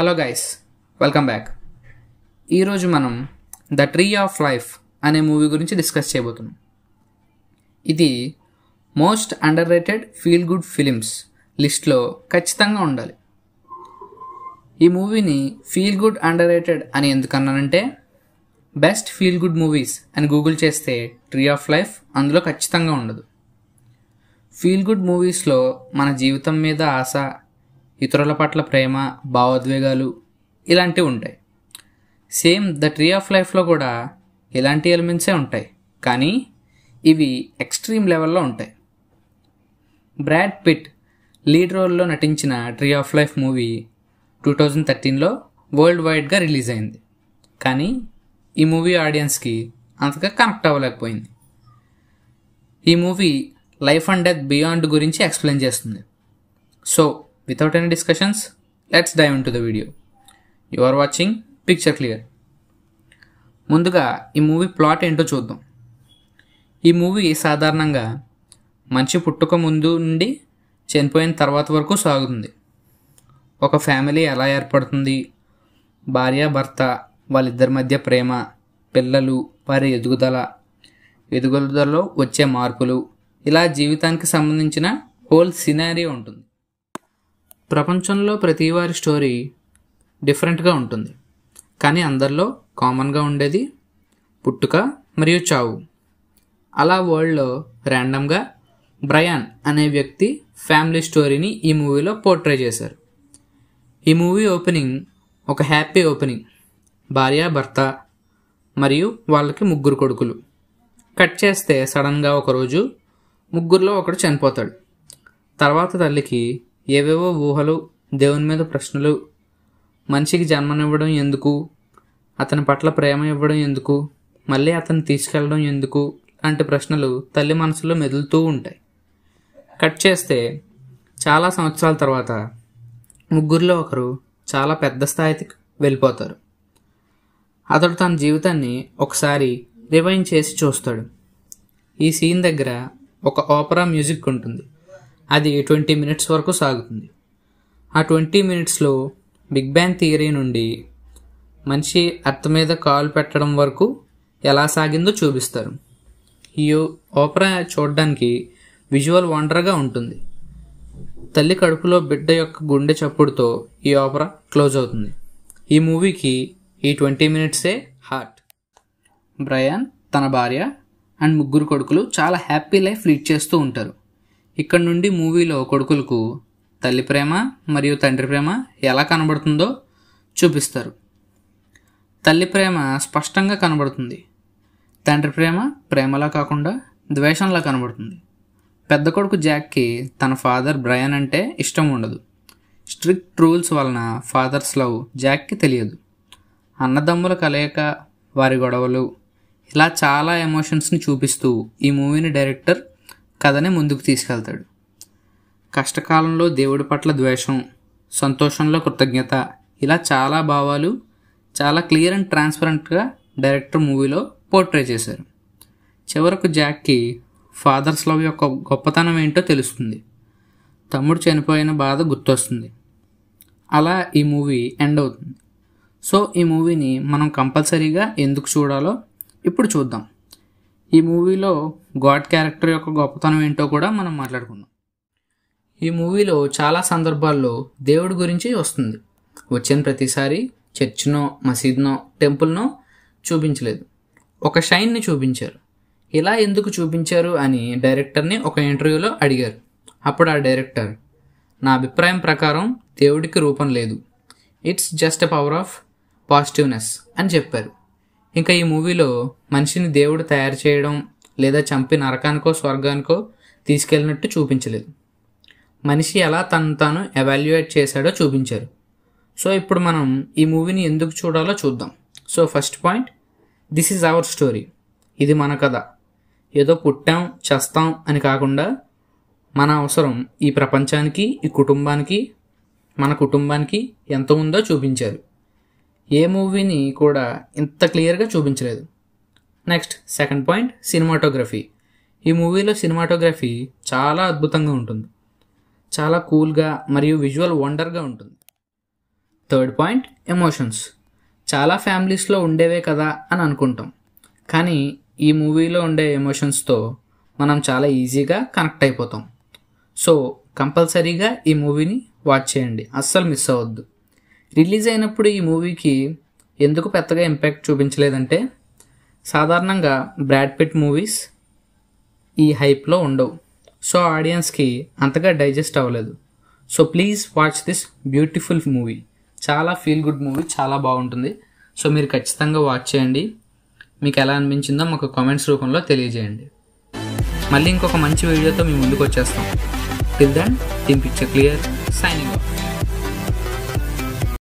Hello guys welcome back ఈరోజు మనం the tree of life అనే మూవీ గురించి డిస్కస్ చేయబోతున్నాం ఇది most underrated feel good films లిస్ట్లో ఖచ్చితంగా ఉండాలి ఈ మూవీని ఫీల్ గుడ్ అండర్ రేటెడ్ అని ఎందుకన్నానంటే బెస్ట్ ఫీల్ గుడ్ మూవీస్ అని గూగుల్ చేస్తే ట్రీ ఆఫ్ లైఫ్ అందులో ఖచ్చితంగా ఉండదు ఫీల్ గుడ్ మూవీస్లో మన జీవితం మీద ఆశ ఇతరుల పట్ల ప్రేమ భావోద్వేగాలు ఇలాంటివి ఉంటాయి సేమ్ ద ట్రీ ఆఫ్ లైఫ్లో కూడా ఇలాంటి ఎలిమెంట్సే ఉంటాయి కానీ ఇవి ఎక్స్ట్రీమ్ లెవెల్లో ఉంటాయి బ్రాడ్ పిట్ లీడ్ రోల్లో నటించిన tree of life movie two thousand థర్టీన్లో వరల్డ్ వైడ్గా రిలీజ్ అయింది కానీ ఈ మూవీ ఆడియన్స్కి అంతగా కనెక్ట్ అవ్వలేకపోయింది ఈ movie life and death beyond గురించి ఎక్స్ప్లెయిన్ చేస్తుంది so Without any discussions, let's dive into the video. You are watching picture clear ముందుగా ఈ మూవీ ప్లాట్ ఏంటో చూద్దాం ఈ మూవీ సాధారణంగా మంచి పుట్టుక ముందు నుండి చనిపోయిన తర్వాత వరకు సాగుతుంది ఒక ఫ్యామిలీ ఎలా ఏర్పడుతుంది భార్య భర్త వాళ్ళిద్దరి మధ్య ప్రేమ పిల్లలు వారి ఎదుగుదల ఎదుగుదలలో వచ్చే మార్పులు ఇలా జీవితానికి సంబంధించిన హోల్ సినారీ ఉంటుంది ప్రపంచంలో ప్రతివారి స్టోరీ డిఫరెంట్గా ఉంటుంది కానీ అందరిలో కామన్గా ఉండేది పుట్టుక మరియు చావు అలా వరల్డ్లో ర్యాండమ్గా బ్రయాన్ అనే వ్యక్తి ఫ్యామిలీ స్టోరీని ఈ మూవీలో పోర్ట్రే చేశారు ఈ మూవీ ఓపెనింగ్ ఒక హ్యాపీ ఓపెనింగ్ భార్య భర్త మరియు వాళ్ళకి ముగ్గురు కొడుకులు కట్ చేస్తే సడన్గా ఒకరోజు ముగ్గురులో ఒకడు చనిపోతాడు తర్వాత తల్లికి ఏవేవో ఊహలు దేవుని మీద ప్రశ్నలు మనిషికి జన్మనివ్వడం ఎందుకు అతని పట్ల ప్రేమ ఇవ్వడం ఎందుకు మళ్ళీ అతన్ని తీసుకెళ్ళడం ఎందుకు లాంటి ప్రశ్నలు తల్లి మనసులో మెదులుతూ ఉంటాయి కట్ చేస్తే చాలా సంవత్సరాల తర్వాత ముగ్గురిలో ఒకరు చాలా పెద్ద స్థాయికి వెళ్ళిపోతారు అతడు తన జీవితాన్ని ఒకసారి రివైన్ చేసి చూస్తాడు ఈ సీన్ దగ్గర ఒక ఓపరా మ్యూజిక్ ఉంటుంది అది ట్వంటీ మినిట్స్ వరకు సాగుతుంది ఆ ట్వంటీ మినిట్స్లో బిగ్ బ్యాంగ్ థియరీ నుండి మనిషి అర్థం మీద కాలు పెట్టడం వరకు ఎలా సాగిందో చూపిస్తారు ఈ ఓపెరా చూడడానికి విజువల్ వండర్గా ఉంటుంది తల్లి కడుపులో బిడ్డ యొక్క గుండె చప్పుడుతో ఈ ఆపరా క్లోజ్ అవుతుంది ఈ మూవీకి ఈ ట్వంటీ మినిట్సే హార్ట్ బ్రయాన్ తన భార్య అండ్ ముగ్గురు కొడుకులు చాలా హ్యాపీ లైఫ్ లీడ్ చేస్తూ ఉంటారు ఇక్కడ నుండి మూవీలో కొడుకులకు తల్లి ప్రేమ మరియు తండ్రి ప్రేమ ఎలా కనబడుతుందో చూపిస్తారు తల్లి ప్రేమ స్పష్టంగా కనబడుతుంది తండ్రి ప్రేమ ప్రేమలా కాకుండా ద్వేషంలా కనబడుతుంది పెద్ద కొడుకు జాక్కి తన ఫాదర్ బ్రయన్ అంటే ఇష్టం ఉండదు స్ట్రిక్ట్ రూల్స్ వలన ఫాదర్స్ లవ్ జాక్కి తెలియదు అన్నదమ్ముల కలయిక వారి గొడవలు ఇలా చాలా ఎమోషన్స్ని చూపిస్తూ ఈ మూవీని డైరెక్టర్ కథని ముందుకు తీసుకెళ్తాడు కష్టకాలంలో దేవుడి పట్ల ద్వేషం సంతోషంలో కృతజ్ఞత ఇలా చాలా భావాలు చాలా క్లియర్ అండ్ ట్రాన్స్పరెంట్గా డైరెక్టర్ మూవీలో పోర్ట్రే చేశారు చివరకు జాక్కి ఫాదర్స్ లవ్ యొక్క గొప్పతనం ఏంటో తెలుస్తుంది తమ్ముడు చనిపోయిన బాధ గుర్తొస్తుంది అలా ఈ మూవీ ఎండ్ అవుతుంది సో ఈ మూవీని మనం కంపల్సరీగా ఎందుకు చూడాలో ఇప్పుడు చూద్దాం ఈ మూవీలో గాడ్ క్యారెక్టర్ యొక్క గొప్పతనం ఏంటో కూడా మనం మాట్లాడుకుందాం ఈ మూవీలో చాలా సందర్భాల్లో దేవుడి గురించి వస్తుంది వచ్చిన ప్రతిసారి చర్చ్నో మసీద్నో టెంపుల్నో చూపించలేదు ఒక షైన్ని చూపించారు ఇలా ఎందుకు చూపించారు అని డైరెక్టర్ని ఒక ఇంటర్వ్యూలో అడిగారు అప్పుడు ఆ డైరెక్టర్ నా అభిప్రాయం ప్రకారం దేవుడికి రూపం లేదు it's just a power of positiveness అని చెప్పారు ఇంకా ఈ మూవీలో మనిషిని దేవుడు తయారు చేయడం లేదా చంపి నరకానికో స్వర్గానికో తీసుకెళ్ళినట్టు చూపించలేదు మనిషి ఎలా తను తాను ఎవాల్యుయేట్ చేశాడో చూపించారు సో ఇప్పుడు మనం ఈ మూవీని ఎందుకు చూడాలో చూద్దాం so first point this is our story ఇది మన కథ ఏదో పుట్టాం చేస్తాం అని కాకుండా మన అవసరం ఈ ప్రపంచానికి ఈ కుటుంబానికి మన కుటుంబానికి ఎంత ఉందో చూపించారు ఏ మూవీని కూడా ఇంత క్లియర్గా చూపించలేదు నెక్స్ట్ సెకండ్ పాయింట్ సినిమాటోగ్రఫీ ఈ మూవీలో సినిమాటోగ్రఫీ చాలా అద్భుతంగా ఉంటుంది చాలా కూల్గా మరియు విజువల్ వండర్గా ఉంటుంది థర్డ్ పాయింట్ ఎమోషన్స్ చాలా ఫ్యామిలీస్లో ఉండేవే కదా అని అనుకుంటాం కానీ ఈ మూవీలో ఉండే ఎమోషన్స్తో మనం చాలా ఈజీగా కనెక్ట్ అయిపోతాం సో కంపల్సరీగా ఈ మూవీని వాచ్ చేయండి అస్సలు మిస్ అవ్వద్దు రిలీజ్ అయినప్పుడు ఈ మూవీకి ఎందుకు పెద్దగా ఇంపాక్ట్ చూపించలేదంటే సాధారణంగా బ్రాడ్ పిట్ మూవీస్ ఈ హైప్లో ఉండవు సో ఆడియన్స్కి అంతగా డైజెస్ట్ అవ్వలేదు so please watch this beautiful movie చాలా ఫీల్ గుడ్ మూవీ చాలా బాగుంటుంది సో మీరు ఖచ్చితంగా వాచ్ చేయండి మీకు ఎలా అనిపించిందో మాకు కామెంట్స్ రూపంలో తెలియజేయండి మళ్ళీ ఇంకొక మంచి వీడియోతో మీ ముందుకు వచ్చేస్తాం till then team picture clear signing of